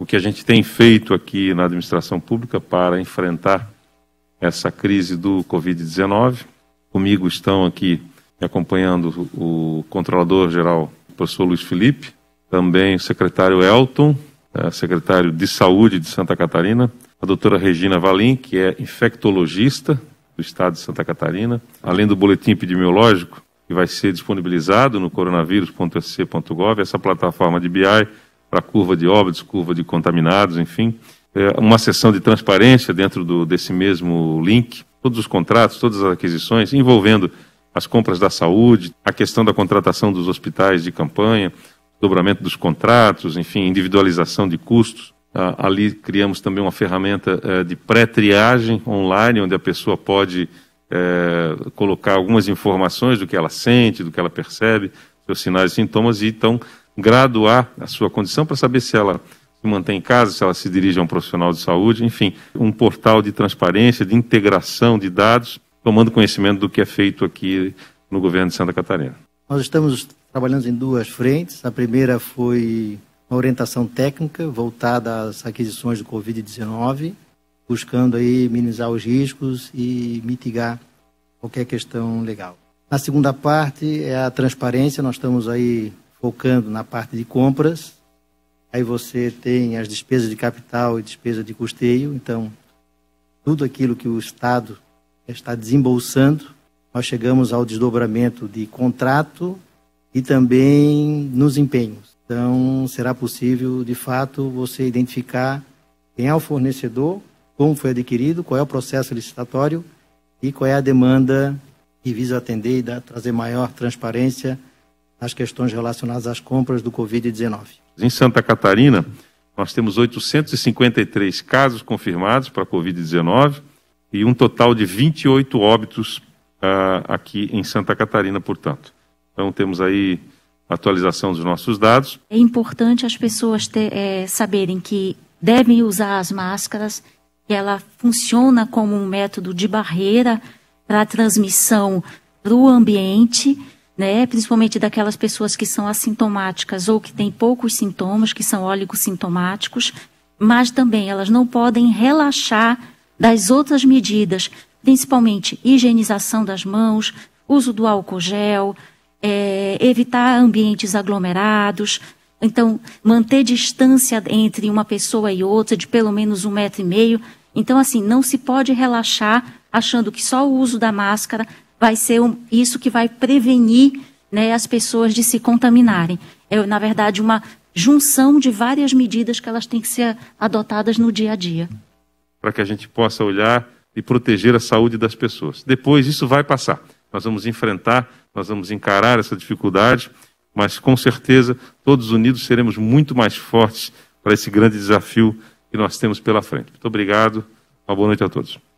o que a gente tem feito aqui na administração pública para enfrentar essa crise do Covid-19. Comigo estão aqui acompanhando o controlador-geral, professor Luiz Felipe, também o secretário Elton, eh, secretário de Saúde de Santa Catarina, a doutora Regina Valim, que é infectologista do estado de Santa Catarina, além do boletim epidemiológico, que vai ser disponibilizado no coronavírus.sc.gov, essa plataforma de BI para curva de óbitos, curva de contaminados, enfim. É uma sessão de transparência dentro do, desse mesmo link, todos os contratos, todas as aquisições, envolvendo as compras da saúde, a questão da contratação dos hospitais de campanha, dobramento dos contratos, enfim, individualização de custos. Ah, ali criamos também uma ferramenta eh, de pré-triagem online, onde a pessoa pode eh, colocar algumas informações do que ela sente, do que ela percebe, seus sinais e sintomas, e então graduar a sua condição para saber se ela se mantém em casa, se ela se dirige a um profissional de saúde, enfim, um portal de transparência, de integração de dados, tomando conhecimento do que é feito aqui no governo de Santa Catarina. Nós estamos trabalhando em duas frentes. A primeira foi uma orientação técnica voltada às aquisições do Covid-19, buscando aí minimizar os riscos e mitigar qualquer questão legal. Na segunda parte é a transparência, nós estamos aí focando na parte de compras. Aí você tem as despesas de capital e despesa de custeio. Então, tudo aquilo que o Estado está desembolsando, nós chegamos ao desdobramento de contrato e também nos empenhos. Então, será possível, de fato, você identificar quem é o fornecedor, como foi adquirido, qual é o processo licitatório e qual é a demanda que visa atender e dar, trazer maior transparência nas questões relacionadas às compras do Covid-19. Em Santa Catarina, nós temos 853 casos confirmados para Covid-19 e um total de 28 óbitos uh, aqui em Santa Catarina, portanto. Então, temos aí atualização dos nossos dados. É importante as pessoas ter, é, eh, saberem que devem usar as máscaras, que ela funciona como um método de barreira para a transmissão para o ambiente né? Principalmente daquelas pessoas que são assintomáticas ou que têm poucos sintomas, que são oligosintomáticos, mas também elas não podem relaxar das outras medidas, principalmente higienização das mãos, uso do álcool gel, é, evitar ambientes aglomerados. Então, manter distância entre uma pessoa e outra de pelo menos um metro e meio. Então, assim, não se pode relaxar achando que só o uso da máscara vai ser um, isso que vai prevenir né, as pessoas de se contaminarem. É, na verdade, uma junção de várias medidas que elas têm que ser adotadas no dia a dia. Para que a gente possa olhar e proteger a saúde das pessoas. Depois isso vai passar. Nós vamos enfrentar, nós vamos encarar essa dificuldade, mas com certeza todos unidos seremos muito mais fortes para esse grande desafio que nós temos pela frente. Muito obrigado. Uma boa noite a todos.